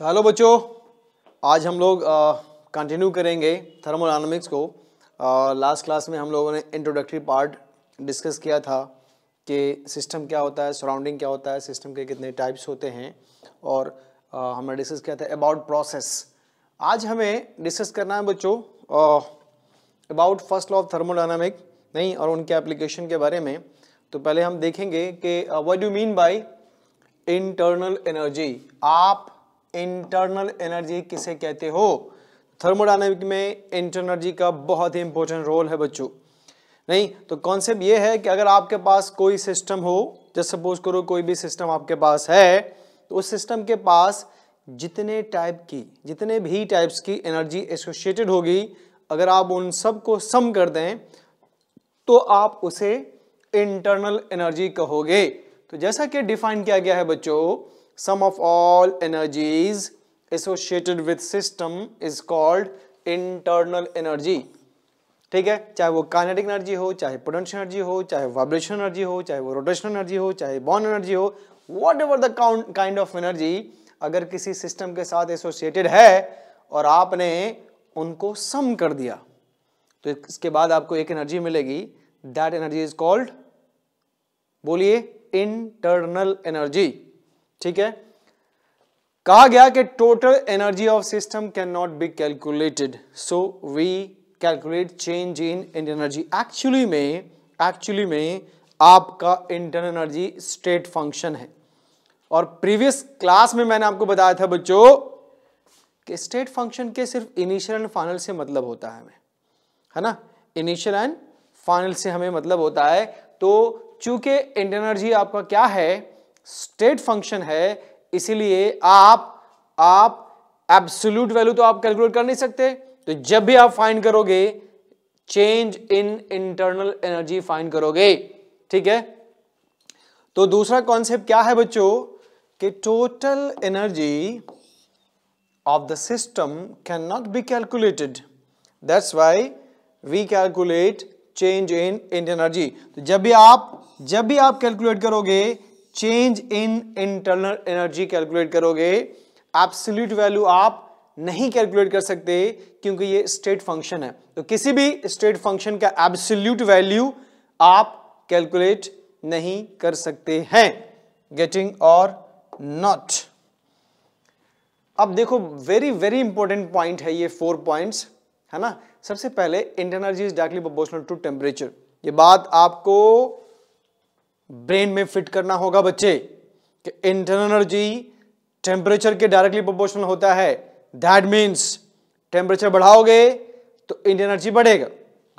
तो हेलो बच्चों आज हम लोग कंटिन्यू करेंगे थर्मोडाइनमिक्स को लास्ट क्लास में हम लोगों ने इंट्रोडक्टरी पार्ट डिस्कस किया था कि सिस्टम क्या होता है सराउंडिंग क्या होता है सिस्टम के कितने टाइप्स होते हैं और आ, हमने डिस्कस किया था अबाउट प्रोसेस आज हमें डिस्कस करना है बच्चों about first law of thermodynamic नहीं और उनके एप्लीकेशन के बारे में तो पहले हम देखेंगे कि what you mean by internal energy आप इंटरनल एनर्जी किसे कहते हो थर्मोडाइनमिक में इंटरनर्जी का बहुत ही इंपॉर्टेंट रोल है बच्चों नहीं तो कॉन्सेप्ट यह है कि अगर आपके पास कोई सिस्टम हो जैसे सपोज करो कोई भी सिस्टम आपके पास है तो उस सिस्टम के पास जितने टाइप की जितने भी टाइप्स की एनर्जी एसोसिएटेड होगी अगर आप उन सब को सम कर दें तो आप उसे इंटरनल एनर्जी कहोगे तो जैसा कि डिफाइन किया गया है बच्चों sum of all energies associated with system is called internal energy ठीक है चाहे वो काइनेटिक एनर्जी हो चाहे पोटेंशियल एनर्जी हो चाहे वाइब्रेशन एनर्जी हो चाहे वो रोटेशनल एनर्जी हो चाहे बॉन्ड एनर्जी हो whatever the kind of energy अगर किसी सिस्टम के साथ एसोसिएटेड है और आपने उनको सम कर दिया तो इसके बाद आपको एक एनर्जी मिलेगी दैट एनर्जी इज कॉल्ड बोलिए इंटरनल एनर्जी ठीक है कहा गया कि total energy of system can not be calculated so we calculate change in energy actually में एक्चुअली में आपका इंटरनल एनर्जी स्टेट फंक्शन है और प्रीवियस क्लास में मैंने आपको बताया था बच्चों कि स्टेट फंक्शन के सिर्फ इनिशियल एंड फाइनल से मतलब होता है हमें है ना इनिशियल एंड फाइनल से हमें मतलब होता है तो चूंकि इंटरनर्जी आपका क्या है स्टेट फंक्शन है इसीलिए आप आप एब्सोल्यूट वैल्यू तो आप कैलकुलेट कर नहीं सकते तो जब भी आप फाइंड करोगे change in internal energy find करोगे ठीक है तो दूसरा कॉन्सेप्ट क्या है बच्चों कि total energy of the system can not be calculated that's why we calculate change in energy तो जब भी आप जब भी आप कैलकुलेट करोगे change in internal energy calculate करोगे एब्सोल्यूट वैल्यू आप नहीं कैलकुलेट कर सकते क्योंकि ये स्टेट फंक्शन है तो किसी भी स्टेट फंक्शन का एब्सोल्यूट वैल्यू आप कैलकुलेट नहीं कर सकते हैं गेटिंग और नॉट अब देखो वेरी वेरी इंपॉर्टेंट पॉइंट है ये फोर पॉइंट्स है ना सबसे पहले internal energy is directly proportional to temperature ये बात आपको ब्रेन में फिट करना होगा बच्चे कि इंटरनल एनर्जी टेम्परेचर के डायरेक्टली प्रोपोर्शनल होता है दैट मीन्स टेम्परेचर बढ़ाओगे तो इंटरनल एनर्जी बढ़ेगा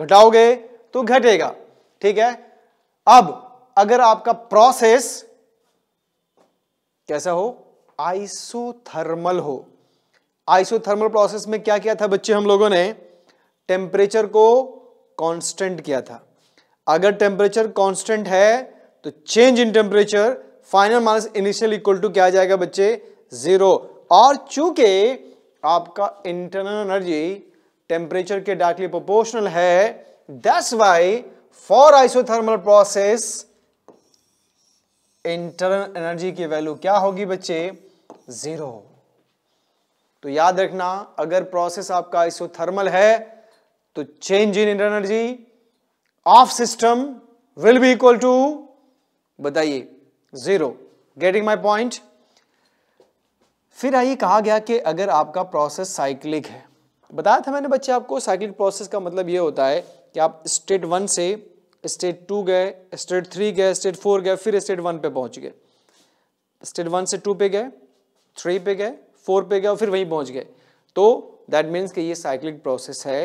घटाओगे तो घटेगा ठीक है अब अगर आपका प्रोसेस कैसा हो आइसोथर्मल हो आइसोथर्मल प्रोसेस में क्या किया था बच्चे हम लोगों ने टेम्परेचर को कांस्टेंट किया था अगर टेम्परेचर कांस्टेंट है तो change in temperature final minus initial equal to क्या आ जाएगा बच्चे जीरो और चूंकि आपका इंटरनल एनर्जी टेम्परेचर के डायरेक्टली प्रोपोर्शनल है thus why for isothermal process internal energy की वैल्यू क्या होगी बच्चे जीरो तो याद रखना अगर प्रोसेस आपका आइसोथर्मल है तो change in internal energy of system will be equal to बताइए जीरो गेटिंग माई पॉइंट फिर आइए कहा गया कि अगर आपका प्रोसेस साइक्लिक है बताया था मैंने बच्चे आपको साइक्लिक प्रोसेस का मतलब यह होता है कि आप स्टेट वन से स्टेट टू गए स्टेट थ्री गए स्टेट फोर गए फिर स्टेट वन पे पहुंच गए स्टेट वन से टू पे गए थ्री पे गए फोर पे गए और फिर वहीं पहुंच गए तो दैट मीन्स कि ये साइक्लिक प्रोसेस है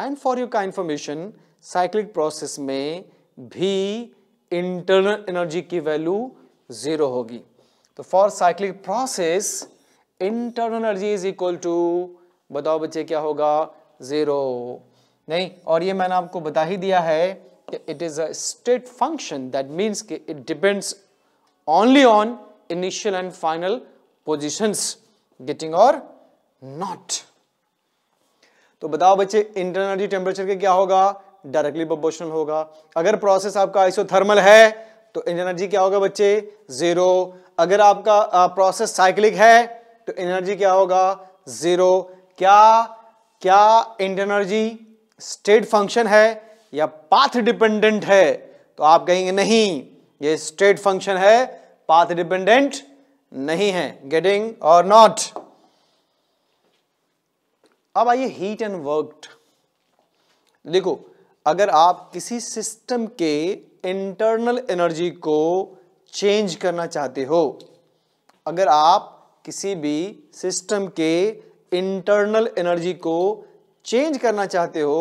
एंड फॉर यू का इन्फॉर्मेशन साइक्लिक प्रोसेस में भी इंटरनल एनर्जी की वैल्यू जीरो होगी तो for cyclic process internal energy is equal to बताओ बच्चे क्या होगा जीरो नहीं और ये मैंने आपको बता ही दिया है कि it is a state function that means कि it depends only on initial and final positions getting और नॉट तो बताओ बच्चे इंटरनल एनर्जी टेम्परेचर के क्या होगा डायरेक्टली प्रोपोर्शनल होगा अगर प्रोसेस आपका आइसोथर्मल है तो एनर्जी क्या होगा बच्चे जीरो अगर आपका प्रोसेस साइक्लिक है तो एनर्जी क्या होगा जीरो क्या क्या एनर्जी स्टेट फंक्शन है या पाथ डिपेंडेंट है तो आप कहेंगे नहीं ये स्टेट फंक्शन है पाथ डिपेंडेंट नहीं है गेटिंग और नॉट अब आइए हीट एंड वर्क देखो अगर आप किसी सिस्टम के इंटरनल एनर्जी को चेंज करना चाहते हो अगर आप किसी भी सिस्टम के इंटरनल एनर्जी को चेंज करना चाहते हो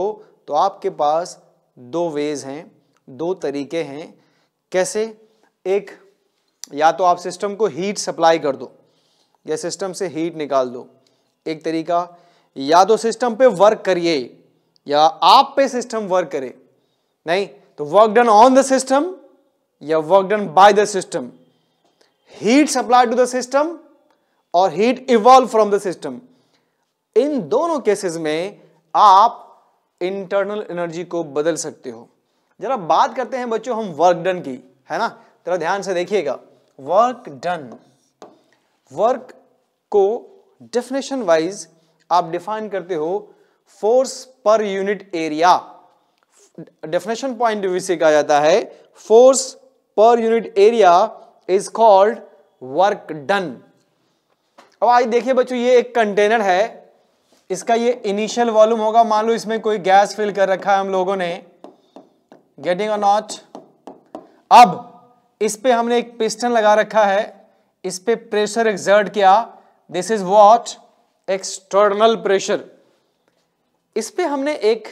तो आपके पास दो वेज हैं दो तरीके हैं कैसे एक या तो आप सिस्टम को हीट सप्लाई कर दो या सिस्टम से हीट निकाल दो एक तरीका या तो सिस्टम पे वर्क करिए या आप पे सिस्टम वर्क करे नहीं तो work done on the system या work done by the system heat supply to the system और heat evolve from the system in दोनों केसेस में आप इंटरनल एनर्जी को बदल सकते हो जरा बात करते हैं बच्चों हम वर्क डन की है ना जरा ध्यान से देखिएगा वर्क डन वर्क को डेफिनेशन वाइज आप डिफाइन करते हो force per unit area definition point view से कहा जाता है force per unit area is called work done अब आज देखिए बच्चों ये एक कंटेनर है इसका ये इनिशियल वॉल्यूम होगा मान लो इसमें कोई गैस फिल कर रखा है हम लोगों ने गेटिंग अ नॉट अब इस पे हमने एक पिस्टन लगा रखा है इस पे प्रेशर एक्सर्ट किया this is what external pressure इस पर हमने एक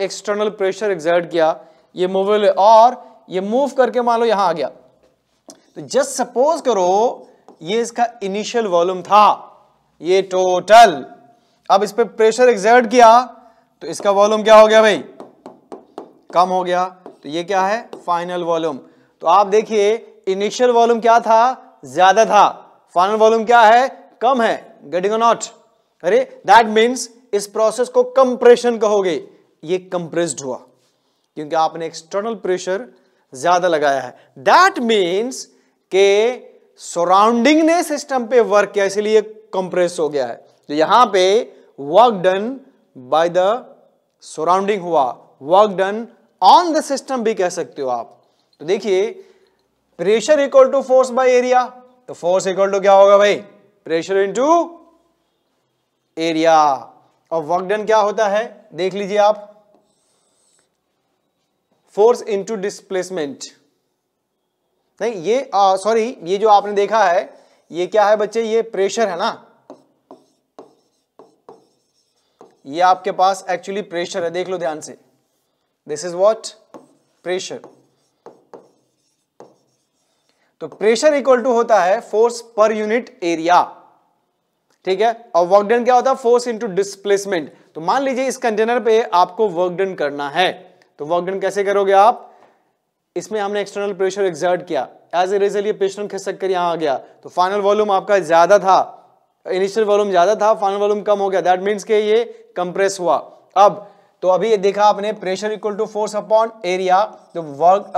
एक्सटर्नल प्रेशर एग्जर्ट किया ये मूवल और ये मूव करके मान लो यहां आ गया तो जस्ट सपोज करो ये इसका इनिशियल वॉल्यूम था ये टोटल अब इस पर प्रेशर एग्जर्ट किया तो इसका वॉल्यूम क्या हो गया भाई कम हो गया तो ये क्या है फाइनल वॉल्यूम तो आप देखिए इनिशियल वॉल्यूम क्या था ज्यादा था फाइनल वॉल्यूम क्या है कम है गेटिंग नॉट अरे दैट मीन्स इस प्रोसेस को कंप्रेशन कहोगे ये कंप्रेस्ड हुआ क्योंकि आपने एक्सटर्नल प्रेशर ज्यादा लगाया है दैट मीन्स के सराउंडिंग ने सिस्टम पे वर्क किया इसलिए कंप्रेस हो गया है तो यहां पे work done by the surrounding हुआ work done on the system भी कह सकते हो आप तो देखिए pressure equal to force by area तो फोर्स इक्वल टू क्या होगा भाई प्रेशर इनटू एरिया और वर्क डन क्या होता है देख लीजिए आप फोर्स इनटू डिस्प्लेसमेंट नहीं ये सॉरी ये जो आपने देखा है ये क्या है बच्चे ये प्रेशर है ना ये आपके पास एक्चुअली प्रेशर है देख लो ध्यान से दिस इज व्हाट प्रेशर तो प्रेशर इक्वल टू होता है फोर्स पर यूनिट एरिया ठीक है और वर्क डन क्या होता है फोर्स इंटू डिस्प्लेसमेंट तो मान लीजिए इस कंटेनर पे आपको वर्क डन करना है तो वर्क डन कैसे करोगे आप इसमें हमने एक्सटर्नल प्रेशर एक्सर्ट किया एज ए रिजल्ट ये पिस्टन खिसक कर यहां आ गया तो फाइनल वॉल्यूम आपका ज्यादा था इनिशियल वॉल्यूम ज्यादा था फाइनल वॉल्यूम कम हो गया दैट मीन के ये कंप्रेस हुआ अब तो अभी ये देखा आपने pressure equal to force upon area तो वर्क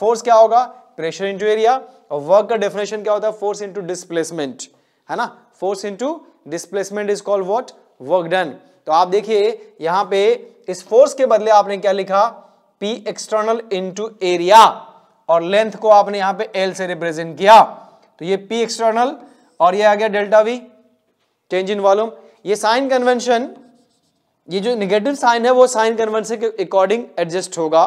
फोर्स क्या होगा प्रेशर इंटू एरिया और वर्क का डेफिनेशन क्या होता है फोर्स इंटू डिस्प्लेसमेंट है ना force into displacement is called what work done तो आप देखिए यहां पे इस फोर्स के बदले आपने क्या लिखा पी एक्सटर्नल इनटू एरिया और लेंथ को आपने यहां पे एल से रिप्रेजेंट किया तो ये पी एक्सटर्नल और ये आ गया delta V change in volume ये साइन कन्वेंशन ये जो नेगेटिव साइन है वो साइन कन्वेंशन के अकॉर्डिंग एडजस्ट होगा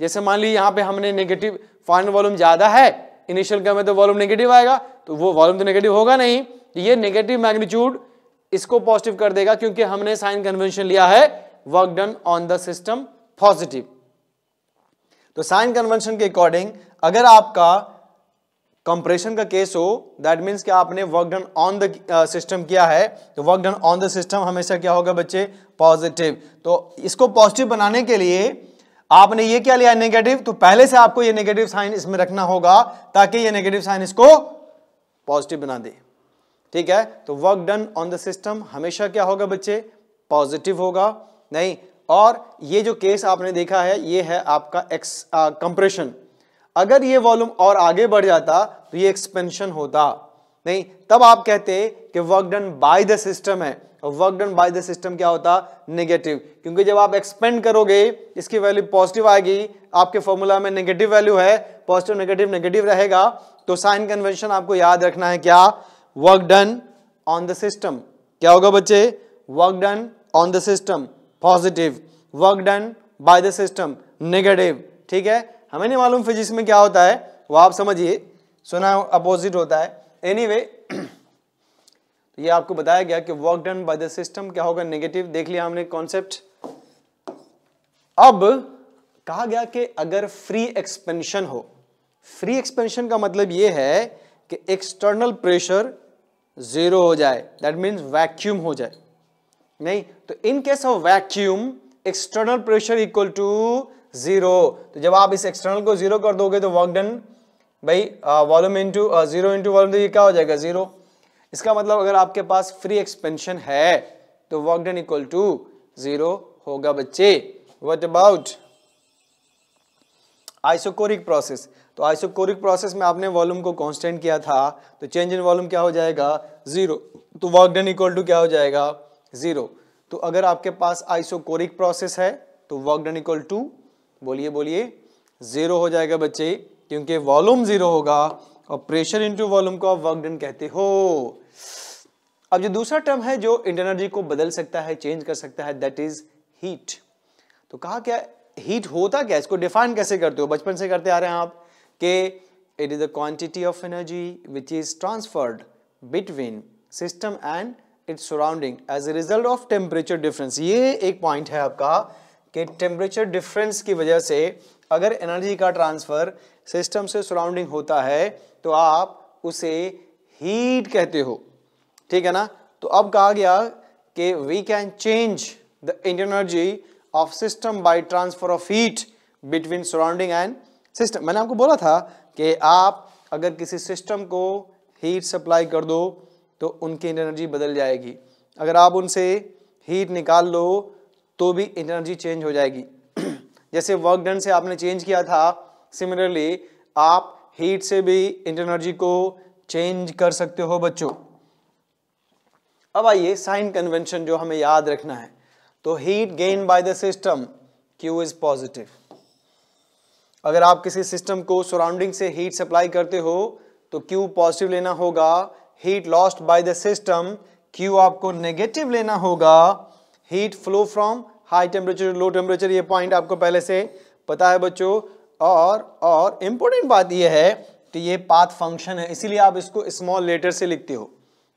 जैसे मान ली यहां पे हमने नेगेटिव फाइनल वॉल्यूम ज्यादा है इनिशियल का में तो वॉल्यूम नेगेटिव आएगा तो वो वॉल्यूम तो नेगेटिव होगा नहीं तो ये नेगेटिव मैग्नीट्यूड इसको पॉजिटिव कर देगा क्योंकि हमने साइन कन्वेंशन लिया है work done on the system positive तो साइन कन्वेंशन के अकॉर्डिंग अगर आपका कंप्रेशन का केस हो दैट मीन्स कि आपने work done on the system किया है तो work done on the system हमेशा क्या होगा बच्चे पॉजिटिव तो इसको पॉजिटिव बनाने के लिए आपने ये क्या लिया नेगेटिव तो पहले से आपको ये नेगेटिव साइन इसमें रखना होगा ताकि ये नेगेटिव साइन इसको पॉजिटिव बना दे ठीक है तो work done on the system हमेशा क्या होगा बच्चे पॉजिटिव होगा नहीं और ये जो केस आपने देखा है ये है आपका एक्स कंप्रेशन अगर ये वॉल्यूम और आगे बढ़ जाता तो ये एक्सपेंशन होता नहीं तब आप कहते कि work done by the system है और work done by the system क्या होता नेगेटिव क्योंकि जब आप एक्सपेंड करोगे इसकी वैल्यू पॉजिटिव आएगी आपके फॉर्मूला में नेगेटिव वैल्यू है पॉजिटिव नेगेटिव नेगेटिव रहेगा तो साइन कन्वेंशन आपको याद रखना है क्या work done on the system क्या होगा बच्चे work done on the system positive work done by the system negative ठीक है हमें नहीं मालूम फिजिक्स में क्या होता है वो आप समझिए सुना अपोजिट होता है एनी anyway, ये आपको बताया गया कि work done by the system क्या होगा नेगेटिव देख लिया हमने कॉन्सेप्ट अब कहा गया कि अगर फ्री एक्सपेंशन हो फ्री एक्सपेंशन का मतलब यह है कि एक्सटर्नल प्रेशर ज़ीरो हो जाए दैट मीन्स वैक्यूम हो जाए नहीं तो in case of vacuum external pressure equal to zero तो जब आप इस एक्सटर्नल को ज़ीरो कर दोगे तो वर्क डन भाई volume into zero into volume तो ये क्या हो जाएगा ज़ीरो इसका मतलब अगर आपके पास फ्री एक्सपेंशन है तो work done equal to zero होगा बच्चे वट अबाउट आइसोकोरिक प्रोसेस तो आइसोकोरिक प्रोसेस में आपने वॉल्यूम को कांस्टेंट किया था तो चेंज इन वॉल्यूम क्या हो जाएगा जीरो तो वर्क डन इक्वल टू क्या हो जाएगा जीरो तो अगर आपके पास आइसोकोरिक प्रोसेस है तो वर्क डन इक्वल टू बोलिए बोलिए जीरो हो जाएगा बच्चे क्योंकि वॉल्यूम जीरो होगा और प्रेशर इंटू वॉल्यूम को आप वर्क डन कहते हो अब जो दूसरा टर्म है जो इंटरनर्जी को बदल सकता है चेंज कर सकता है दैट इज हीट तो कहा क्या हीट होता क्या इसको डिफाइन कैसे करते हो बचपन से करते आ रहे हैं आप K, it is the quantity of energy which is transferred between system and its surrounding as a result of temperature difference ये एक पॉइंट है आपका कि टेम्परेचर डिफरेंस की वजह से अगर एनर्जी का ट्रांसफ़र सिस्टम से सराउंडिंग होता है तो आप उसे हीट कहते हो ठीक है ना तो अब कहा गया कि we can change the energy of system by transfer of heat between surrounding and system मैंने आपको बोला था कि आप अगर किसी सिस्टम को हीट सप्लाई कर दो तो उनकी एनर्जी बदल जाएगी अगर आप उनसे हीट निकाल लो तो भी एनर्जी चेंज हो जाएगी जैसे वर्क डन से आपने चेंज किया था सिमिलरली आप हीट से भी एनर्जी को चेंज कर सकते हो बच्चों अब आइए साइन कन्वेंशन जो हमें याद रखना है तो heat gain by the system Q is positive अगर आप किसी सिस्टम को सराउंडिंग से हीट सप्लाई करते हो तो क्यू पॉजिटिव लेना होगा heat lost by the system Q आपको नेगेटिव लेना होगा heat flow from high temperature low temperature ये पॉइंट आपको पहले से पता है बच्चों और और इम्पोर्टेंट बात यह है कि ये पाथ फंक्शन है इसीलिए आप इसको स्मॉल लेटर से लिखते हो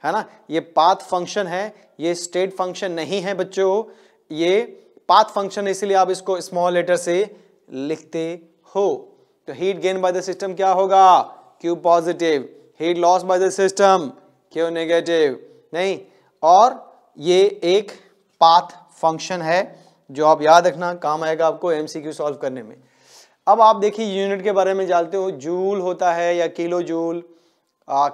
है ना ये पाथ फंक्शन है ये स्टेट फंक्शन नहीं है बच्चों ये पाथ फंक्शन है इसीलिए आप इसको स्मॉल लेटर से लिखते हो तो heat gain by the system क्या होगा Q positive heat loss by the system Q negative नहीं और ये एक पाथ फंक्शन है जो आप याद रखना काम आएगा आपको एमसीक्यू सॉल्व करने में अब आप देखिए यूनिट के बारे में जानते हो जूल होता है या किलो जूल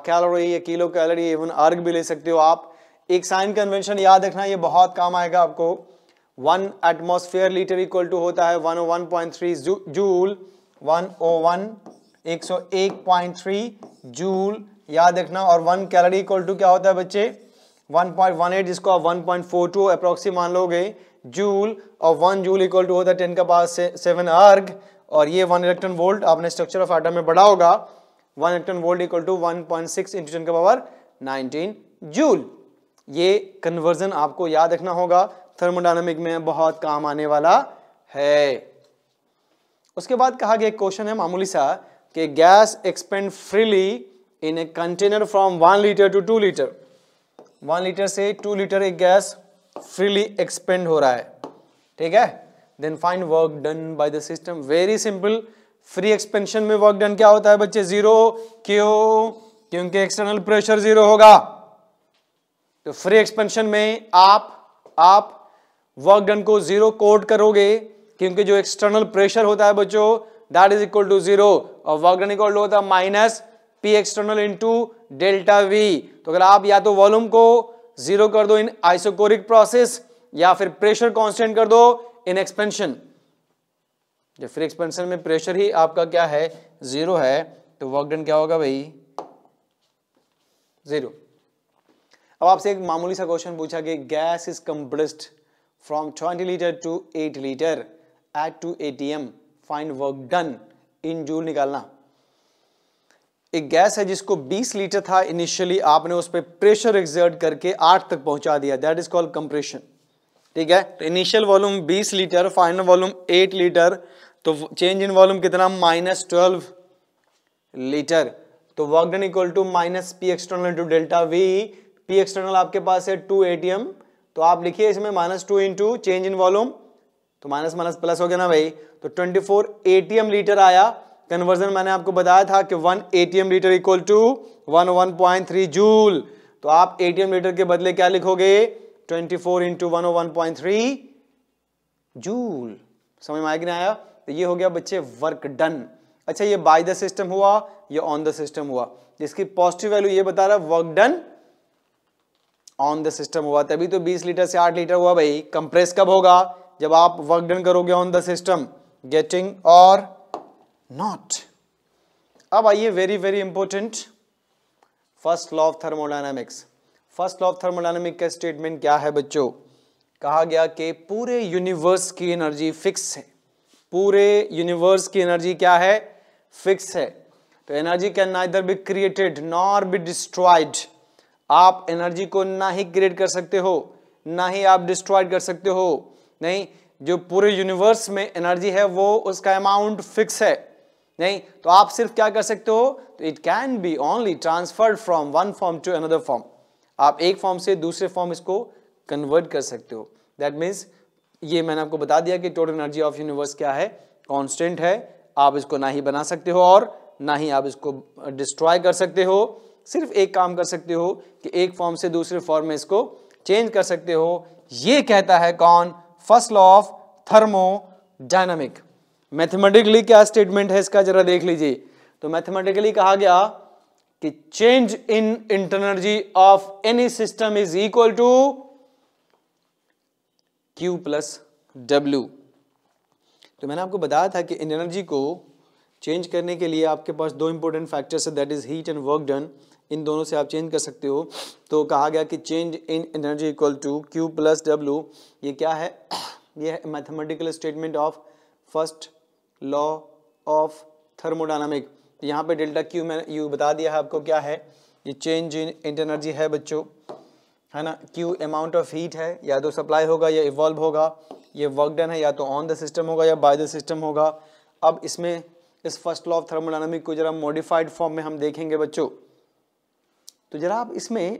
कैलोरी या किलो कैलोरी इवन अर्ग भी ले सकते हो आप एक साइन कन्वेंशन याद रखना ये बहुत काम आएगा आपको one atmosphere litre equal to होता है one one point three joule Oh point 101.3 joule याद रखना और वन कैलोरी इक्वल टू क्या होता है बच्चे 1.18 जिसको आप 1.42 अप्रोक्सी मान लोगे जूल और वन जूल इक्वल टू होता है टेन का पास से, सेवन अर्ग और ये वन इलेक्ट्रॉन वोल्ट आपने स्ट्रक्चर ऑफ आइटम में बढ़ा होगा one electron volt equal to one point six into ten का पावर नाइनटीन जूल ये कन्वर्जन आपको याद रखना होगा थर्मोडाइनमिक में बहुत काम आने वाला है उसके बाद कहा गया क्वेश्चन है मामूली सा कि gas expand freely in a container from one litre to two litre one litre से टू लीटर एक गैस फ्रीली एक्सपेंड हो रहा है ठीक है then find work done by the system very simple free expansion में वर्क डन क्या होता है बच्चे जीरो क्यों क्योंकि एक्सटर्नल प्रेशर जीरो होगा तो फ्री एक्सपेंशन में आप आप वर्क डन को जीरो कोड करोगे क्योंकि जो एक्सटर्नल प्रेशर होता है बच्चों that is equal to zero और वर्क डन इक्वल टू होता है minus P external into delta V तो अगर आप या तो वॉल्यूम को जीरो कर दो इन आइसोकोरिक प्रोसेस या फिर प्रेशर कॉन्स्टेंट कर दो इन एक्सपेंशन जब फिर एक्सपेंशन में प्रेशर ही आपका क्या है जीरो है तो वर्क डन क्या होगा भाई जीरो अब आपसे एक मामूली सा क्वेश्चन पूछा कि gas is compressed from 20 litre to 8 litre at two A T M find work done in joule निकालना एक गैस है जिसको 20 लीटर था इनिशियली आपने उस पर प्रेशर एक्सर्ट करके 8 तक पहुंचा दिया दैट इज कॉल्ड कंप्रेशन ठीक है तो initial volume 20 litre final volume 8 litre तो चेंज इन वॉल्यूम कितना माइनस ट्वेल्व लीटर तो work done equal to minus P external into delta V P external आपके पास है टू ए तो आप लिखिए इसमें minus two into change in volume तो माइनस माइनस प्लस हो गया ना भाई तो 24 फोर एटीएम लीटर आया कन्वर्जन मैंने आपको बताया था कि 1 ATM litre equal to 101.3 joule तो आप एटीएम लीटर के बदले क्या लिखोगे 24 फोर इंटू वन जूल समझ में आया कि नहीं आया तो ये हो गया बच्चे वर्क डन अच्छा ये बाय द सिस्टम हुआ ये ऑन द सिस्टम हुआ जिसकी पॉजिटिव वैल्यू ये बता रहा है work done on the system हुआ तभी तो 20 लीटर से 8 लीटर हुआ भाई कंप्रेस कब होगा जब आप वर्क डन करोगे ऑन द सिस्टम गेटिंग और नॉट अब आइए very very important first law of thermodynamics first law of thermodynamic का स्टेटमेंट क्या है बच्चों कहा गया कि पूरे यूनिवर्स की एनर्जी फिक्स है पूरे यूनिवर्स की एनर्जी क्या है फिक्स है तो energy can either be created nor be destroyed आप एनर्जी को ना ही क्रिएट कर सकते हो ना ही आप डिस्ट्रॉयड कर सकते हो नहीं जो पूरे यूनिवर्स में एनर्जी है वो उसका अमाउंट फिक्स है नहीं तो आप सिर्फ क्या कर सकते हो तो it can be only transferred from one form to another form आप एक फॉर्म से दूसरे फॉर्म इसको कन्वर्ट कर सकते हो दैट मीन्स ये मैंने आपको बता दिया कि टोटल एनर्जी ऑफ यूनिवर्स क्या है कॉन्स्टेंट है आप इसको ना ही बना सकते हो और ना ही आप इसको डिस्ट्रॉय कर सकते हो सिर्फ एक काम कर सकते हो कि एक फॉर्म से दूसरे फॉर्म में इसको चेंज कर सकते हो ये कहता है कौन first law of thermodynamic mathematically क्या स्टेटमेंट है इसका जरा देख लीजिए तो मैथमेटिकली कहा गया कि change in internal energy of any system is equal to Q plus W तो मैंने आपको बताया था कि इन एनर्जी को चेंज करने के लिए आपके पास दो इंपॉर्टेंट फैक्टर्स है that is heat and work done इन दोनों से आप चेंज कर सकते हो तो कहा गया कि change in energy equal to Q plus W ये क्या है ये है mathematical statement of first law of thermodynamic यहाँ पे डेल्टा क्यू मैंने यू बता दिया है आपको क्या है ये चेंज इन इंट एनर्जी है बच्चों है ना क्यू अमाउंट ऑफ हीट है या तो सप्लाई होगा या इवॉल्व होगा ये वर्क डन है या तो ऑन द सिस्टम होगा या बाय द सिस्टम होगा अब इसमें इस फर्स्ट लॉ ऑफ थर्मोडाइनमिक को जरा मॉडिफाइड फॉर्म में हम देखेंगे बच्चों तो जरा आप इसमें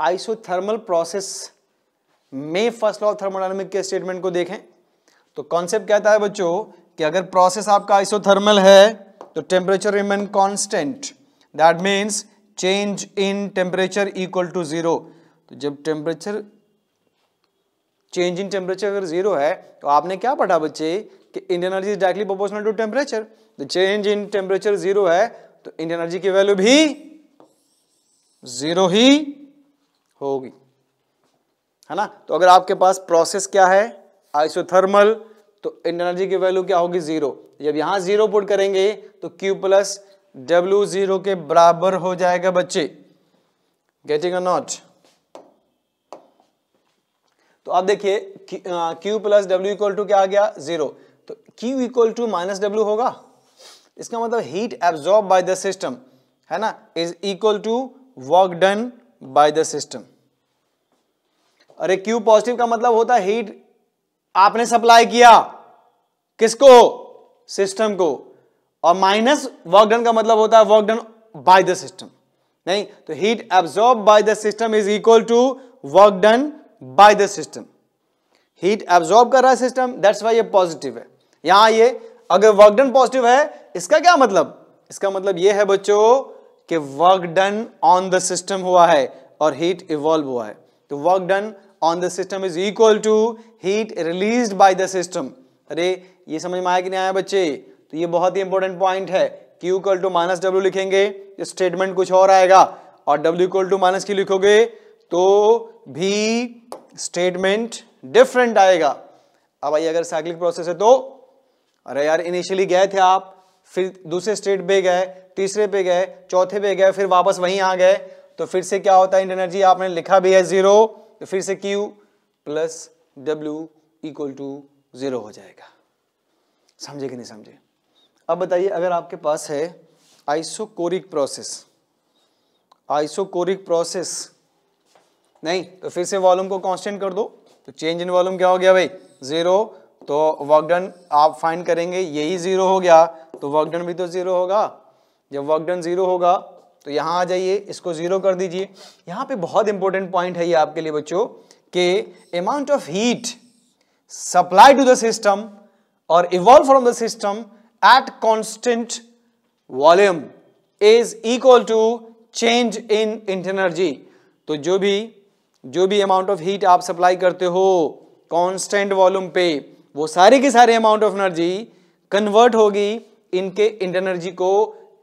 आइसोथर्मल प्रोसेस में फर्स्ट लॉ ऑफ थर्मोडाइनमिक के स्टेटमेंट को देखें तो कॉन्सेप्ट कहता है बच्चों कि अगर प्रोसेस आपका आइसोथर्मल है तो temperature remain constant that means change in temperature equal to zero तो जब टेम्परेचर चेंज इन टेम्परेचर अगर ज़ीरो है तो आपने क्या पढ़ा बच्चे कि internal energy is directly proportional to temperature तो चेंज इन टेम्परेचर ज़ीरो है तो इंडियन एनर्जी की वैल्यू भी जीरो ही होगी है ना तो अगर आपके पास प्रोसेस क्या है आइसोथर्मल तो एनर्जी की वैल्यू क्या होगी जीरो जब यहां जीरो पुट करेंगे तो क्यू प्लस डब्ल्यू जीरो के बराबर हो जाएगा बच्चे गेटिंग तो अ नॉट तो आप देखिए Q plus W equal to क्या आ गया जीरो तो Q equal to minus W होगा इसका मतलब heat absorb by the system है ना is equal to work done by the system अरे क्यू पॉजिटिव का मतलब होता है हीट आपने सप्लाई किया किसको सिस्टम को और माइनस वर्क डन का मतलब होता है work done by the system नहीं तो heat absorb by the system is equal to work done by the system heat absorb कर रहा है सिस्टम दैट्स वाई ये पॉजिटिव है यहां ये अगर वर्क डन पॉजिटिव है इसका क्या मतलब इसका मतलब ये है बच्चों कि work done on the system हुआ है और हीट इवॉल्व हुआ है तो work done on the system is equal to heat release by the system अरे ये समझ में आया कि नहीं आया बच्चे तो ये बहुत ही इंपॉर्टेंट पॉइंट है Q equal to minus W लिखेंगे स्टेटमेंट कुछ और आएगा और W इक्वल टू माइनस की लिखोगे तो भी स्टेटमेंट डिफरेंट आएगा अब आइए अगर साइक्लिक प्रोसेस है तो अरे यार इनिशियली गए थे आप फिर दूसरे स्टेट पे गए तीसरे पे गए चौथे पे गए फिर वापस वहीं आ गए तो फिर से क्या होता है इंड एनर्जी आपने लिखा भी है जीरो तो फिर से Q plus W equal to zero हो जाएगा समझे कि नहीं समझे अब बताइए अगर आपके पास है आइसोकोरिक प्रोसेस आइसोकोरिक प्रोसेस नहीं तो फिर से वॉल्यूम को कांस्टेंट कर दो तो चेंज इन वॉल्यूम क्या हो गया भाई जीरो तो वर्कडन आप फाइंड करेंगे यही जीरो हो गया तो वर्कडन भी तो जीरो होगा जब वर्क डन ज़ीरो होगा तो यहाँ आ जाइए इसको ज़ीरो कर दीजिए यहाँ पे बहुत इंपॉर्टेंट पॉइंट है ये आपके लिए बच्चों के amount of heat supply to the system और evolve from the system at constant volume is equal to change in internal energy तो जो भी जो भी अमाउंट ऑफ हीट आप सप्लाई करते हो कॉन्स्टेंट वॉल्यूम पे वो सारे के सारे अमाउंट ऑफ एनर्जी कन्वर्ट होगी इनके इंटरनर्जी को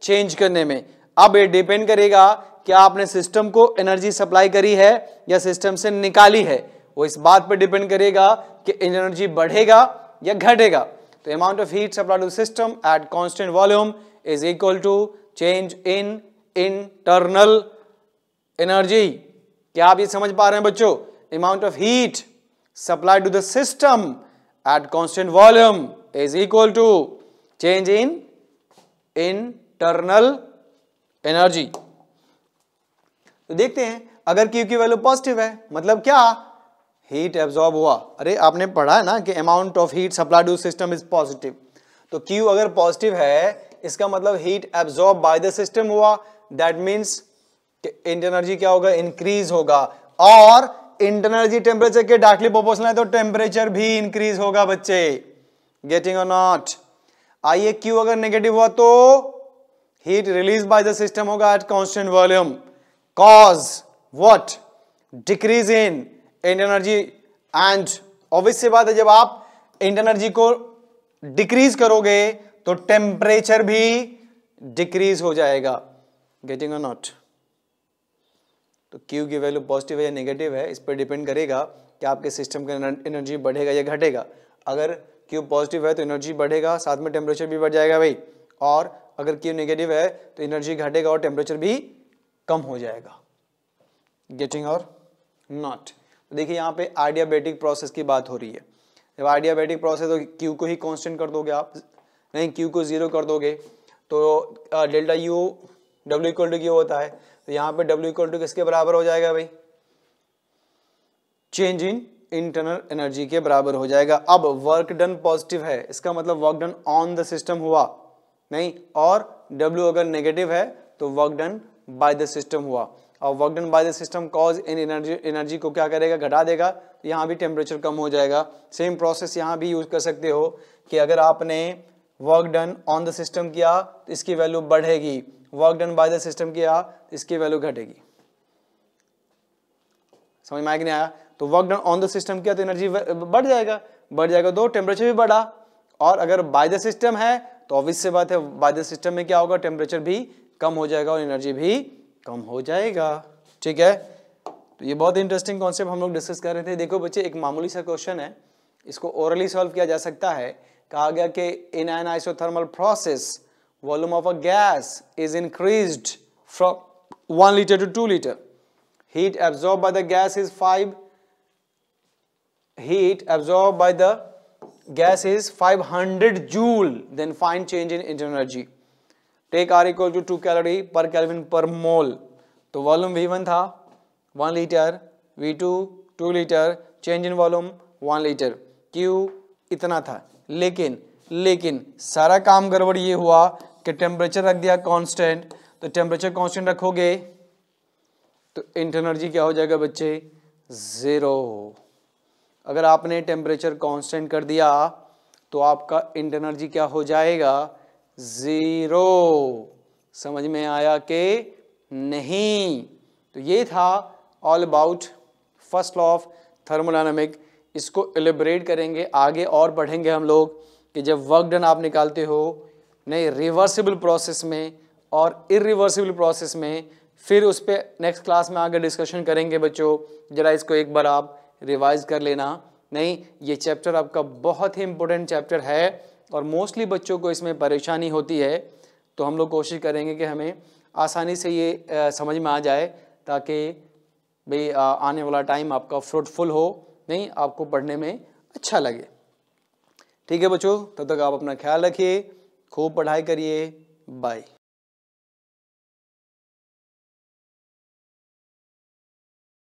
चेंज करने में अब ये डिपेंड करेगा कि आपने सिस्टम को एनर्जी सप्लाई करी है या सिस्टम से निकाली है वो इस बात पर डिपेंड करेगा कि एनर्जी बढ़ेगा या घटेगा तो amount of heat supply to system at constant volume is equal to change in internal energy क्या आप ये समझ पा रहे हैं बच्चों amount of heat supply to the system at constant volume is equal to change in in internal energy तो देखते हैं अगर क्यू की वैल्यू पॉजिटिव है मतलब क्या हीट एब्जॉर्ब हुआ अरे आपने पढ़ा है ना कि amount of heat supply to system is positive तो क्यू अगर पॉजिटिव है इसका मतलब heat absorb by the system हुआ दैट मीन्स एनर्जी क्या होगा इंक्रीज होगा और इंटरनर्जी टेम्परेचर के डायरेक्टली प्रोपोर्शनल है तो टेम्परेचर भी इंक्रीज होगा बच्चे गेटिंग और नॉट आइए क्यू अगर नेगेटिव हुआ तो heat release by the system होगा at constant volume cause what decrease in इंड एनर्जी एंड obvious सी बात है जब आप एनर्जी को डिक्रीज करोगे तो टेम्परेचर भी डिक्रीज हो जाएगा गेटिंग और नॉट तो क्यू की वैल्यू पॉजिटिव है या नेगेटिव है इस पर डिपेंड करेगा कि आपके सिस्टम का एनर्जी बढ़ेगा या घटेगा अगर क्यू पॉजिटिव है तो एनर्जी बढ़ेगा साथ में टेम्परेचर भी बढ़ जाएगा भाई और अगर क्यू नेगेटिव है तो एनर्जी घटेगा और टेम्परेचर भी कम हो जाएगा गेटिंग और नॉट तो देखिए यहाँ पे आइडियाबेटिक प्रोसेस की बात हो रही है जब आइडियाबेटिक प्रोसेस तो क्यू को ही कांस्टेंट कर दोगे आप नहीं क्यू को ज़ीरो कर दोगे तो delta U W equal to Q होता है तो यहाँ पे डब्ल्यू इक्वल टू किसके बराबर हो जाएगा भाई चेंज इन इंटरनल एनर्जी के बराबर हो जाएगा अब वर्क डन पॉजिटिव है इसका मतलब work done on the system हुआ नहीं और डब्ल्यू अगर नेगेटिव है तो work done by the system हुआ और work done by the system cause इन एनर्जी एनर्जी को क्या करेगा घटा देगा तो यहाँ भी टेम्परेचर कम हो जाएगा सेम प्रोसेस यहाँ भी यूज़ कर सकते हो कि अगर आपने work done on the system किया तो इसकी वैल्यू बढ़ेगी work done by the system किया तो इसकी वैल्यू घटेगी समझ में आया कि नहीं आया तो work done on the system किया तो एनर्जी बढ़ जाएगा बढ़ जाएगा दो तो टेम्परेचर भी बढ़ा और अगर बाय द सिस्टम है तो ऑब्वियस से बात है बाद सिस्टम में क्या होगा टेम्परेचर भी कम हो जाएगा और एनर्जी भी कम हो जाएगा ठीक है तो ये बहुत इंटरेस्टिंग कॉन्सेप्ट हम लोग डिस्कस कर रहे थे देखो बच्चे एक मामूली सा क्वेश्चन है इसको ओरली सॉल्व किया जा सकता है कहा गया कि in an isothermal process volume of a gas is increase from one litre to two litre heat absorb by the gas is five heat absorb by the gas is 500 joule then find change in internal energy take r equal to 2 calorie पर kelvin per mole तो volume V1 था one litre V two two litre change in volume one litre Q इतना था लेकिन लेकिन सारा काम गड़बड़ ये हुआ कि टेम्परेचर रख दिया कॉन्स्टेंट तो टेम्परेचर कॉन्स्टेंट रखोगे तो इंटरनर्जी क्या हो जाएगा बच्चे ज़ीरो अगर आपने टेम्परेचर कांस्टेंट कर दिया तो आपका इंटरनर्जी एनर्जी क्या हो जाएगा ज़ीरो समझ में आया कि नहीं तो ये था all about first law of thermodynamic इसको एलिब्रेट करेंगे आगे और पढ़ेंगे हम लोग कि जब वर्क डन आप निकालते हो नहीं रिवर्सिबल प्रोसेस में और इरिवर्सिबल प्रोसेस में फिर उस पर नेक्स्ट क्लास में आगे डिस्कशन करेंगे बच्चों ज़रा इसको एक बार आप रिवाइज कर लेना नहीं ये चैप्टर आपका बहुत ही इम्पोर्टेंट चैप्टर है और मोस्टली बच्चों को इसमें परेशानी होती है तो हम लोग कोशिश करेंगे कि हमें आसानी से ये आ, समझ में आ जाए ताकि भाई आने वाला टाइम आपका फ्रूटफुल हो नहीं आपको पढ़ने में अच्छा लगे ठीक है बच्चों तब तक आप अपना ख्याल रखिए खूब पढ़ाई करिए बाय